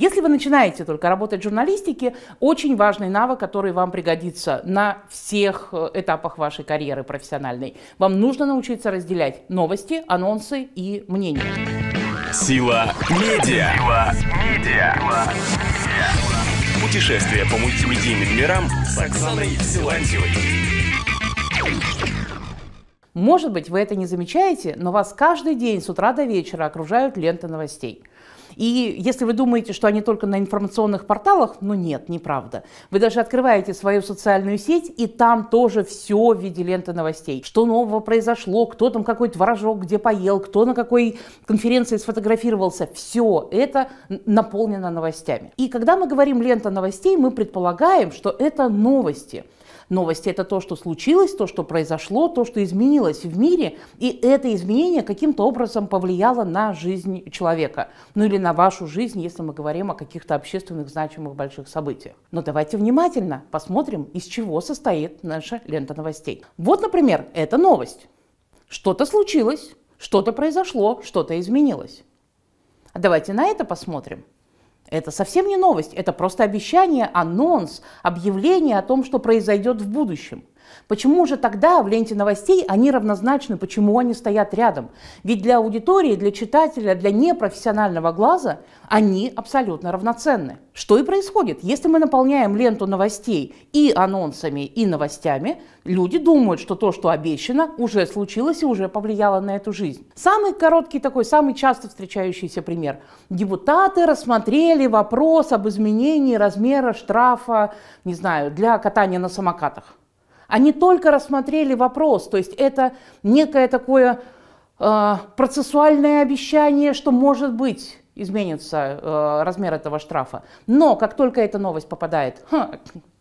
Если вы начинаете только работать в журналистике, очень важный навык, который вам пригодится на всех э, этапах вашей карьеры профессиональной. Вам нужно научиться разделять новости, анонсы и мнения. Сила медиа. Сила медиа. Путешествие по мультимедийным мирам с Оксаной Силантьевой. Может быть, вы это не замечаете, но вас каждый день с утра до вечера окружают ленты новостей. И если вы думаете, что они только на информационных порталах, ну нет, неправда. Вы даже открываете свою социальную сеть, и там тоже все в виде ленты новостей. Что нового произошло, кто там какой творожок где поел, кто на какой конференции сфотографировался. Все это наполнено новостями. И когда мы говорим лента новостей, мы предполагаем, что это новости – Новости это то, что случилось, то, что произошло, то, что изменилось в мире, и это изменение каким-то образом повлияло на жизнь человека, ну или на вашу жизнь, если мы говорим о каких-то общественных значимых больших событиях. Но давайте внимательно посмотрим, из чего состоит наша лента новостей. Вот, например, эта новость. Что-то случилось, что-то произошло, что-то изменилось. Давайте на это посмотрим. Это совсем не новость, это просто обещание, анонс, объявление о том, что произойдет в будущем. Почему же тогда в ленте новостей они равнозначны, почему они стоят рядом? Ведь для аудитории, для читателя, для непрофессионального глаза они абсолютно равноценны. Что и происходит. Если мы наполняем ленту новостей и анонсами, и новостями, люди думают, что то, что обещано, уже случилось и уже повлияло на эту жизнь. Самый короткий такой, самый часто встречающийся пример. Депутаты рассмотрели вопрос об изменении размера штрафа, не знаю, для катания на самокатах. Они только рассмотрели вопрос, то есть это некое такое э, процессуальное обещание, что может быть изменится э, размер этого штрафа. Но как только эта новость попадает ха,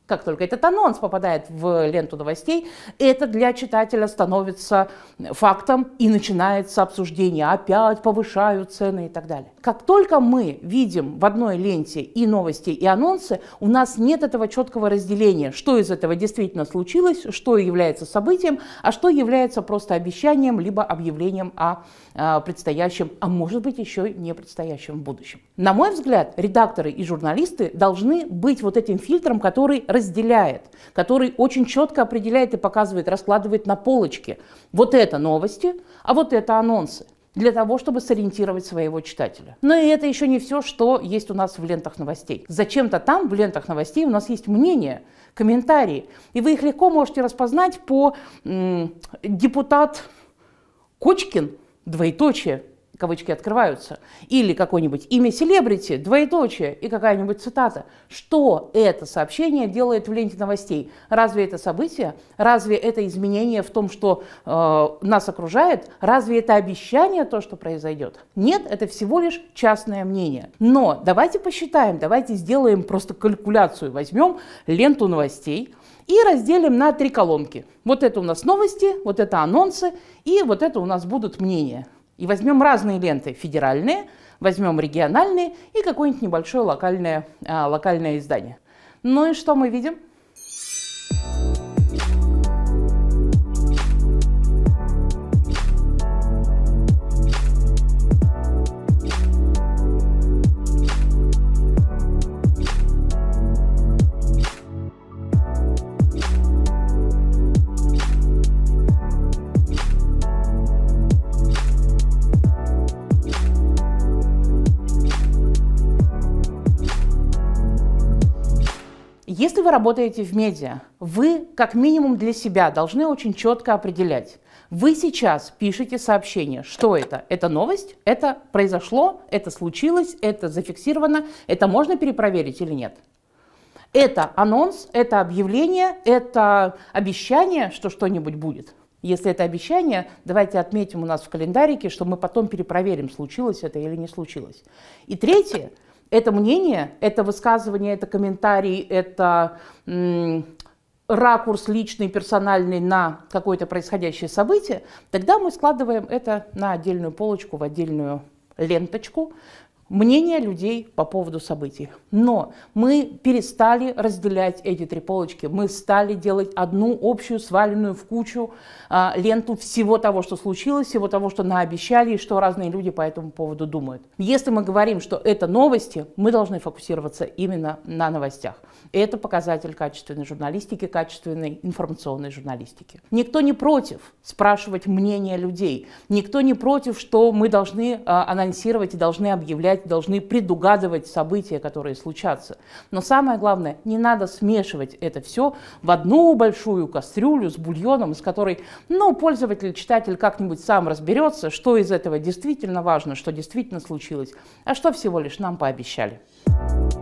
как только этот анонс попадает в ленту новостей, это для читателя становится фактом и начинается обсуждение. Опять повышают цены и так далее. Как только мы видим в одной ленте и новости, и анонсы, у нас нет этого четкого разделения, что из этого действительно случилось, что является событием, а что является просто обещанием, либо объявлением о, о а, предстоящем, а может быть еще не предстоящем будущем. На мой взгляд, редакторы и журналисты должны быть вот этим фильтром, который разделяет, который очень четко определяет и показывает, раскладывает на полочке вот это новости, а вот это анонсы для того, чтобы сориентировать своего читателя. Но и это еще не все, что есть у нас в лентах новостей. Зачем-то там, в лентах новостей, у нас есть мнение, комментарии. И вы их легко можете распознать по депутат Кочкин, двоеточие, кавычки открываются, или какое-нибудь имя селебрити, двоеточие и какая-нибудь цитата. Что это сообщение делает в ленте новостей? Разве это событие? Разве это изменение в том, что э, нас окружает? Разве это обещание то, что произойдет? Нет, это всего лишь частное мнение. Но давайте посчитаем, давайте сделаем просто калькуляцию. Возьмем ленту новостей, и разделим на три колонки. Вот это у нас новости, вот это анонсы, и вот это у нас будут мнения. И возьмем разные ленты, федеральные, возьмем региональные и какое-нибудь небольшое локальное, а, локальное издание. Ну и что мы видим? Если вы работаете в медиа, вы как минимум для себя должны очень четко определять. Вы сейчас пишете сообщение, что это? Это новость, это произошло, это случилось, это зафиксировано, это можно перепроверить или нет. Это анонс, это объявление, это обещание, что что-нибудь будет. Если это обещание, давайте отметим у нас в календарике, что мы потом перепроверим, случилось это или не случилось. И третье – это мнение, это высказывание, это комментарий, это ракурс личный, персональный на какое-то происходящее событие, тогда мы складываем это на отдельную полочку, в отдельную ленточку, мнение людей по поводу событий. Но мы перестали разделять эти три полочки, мы стали делать одну общую сваленную в кучу а, ленту всего того, что случилось, всего того, что наобещали и что разные люди по этому поводу думают. Если мы говорим, что это новости, мы должны фокусироваться именно на новостях. это показатель качественной журналистики, качественной информационной журналистики. Никто не против спрашивать мнение людей, никто не против, что мы должны а, анонсировать и должны объявлять предприятия должны предугадывать события, которые случатся. Но самое главное, не надо смешивать это все в одну большую кастрюлю с бульоном, из которой, ну, пользователь, читатель как-нибудь сам разберется, что из этого действительно важно, что действительно случилось, а что всего лишь нам пообещали. Thank you